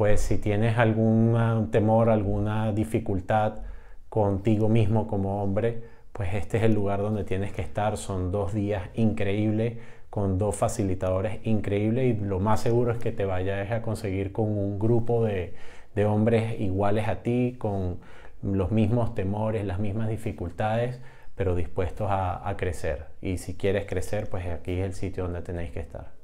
pues si tienes algún ah, temor, alguna dificultad contigo mismo como hombre, pues este es el lugar donde tienes que estar. Son dos días increíbles con dos facilitadores increíbles y lo más seguro es que te vayas a conseguir con un grupo de, hombres iguales a ti, con los mismos temores, las mismas dificultades, pero dispuestos a crecer. Y si quieres crecer, pues aquí es el sitio donde tenéis que estar.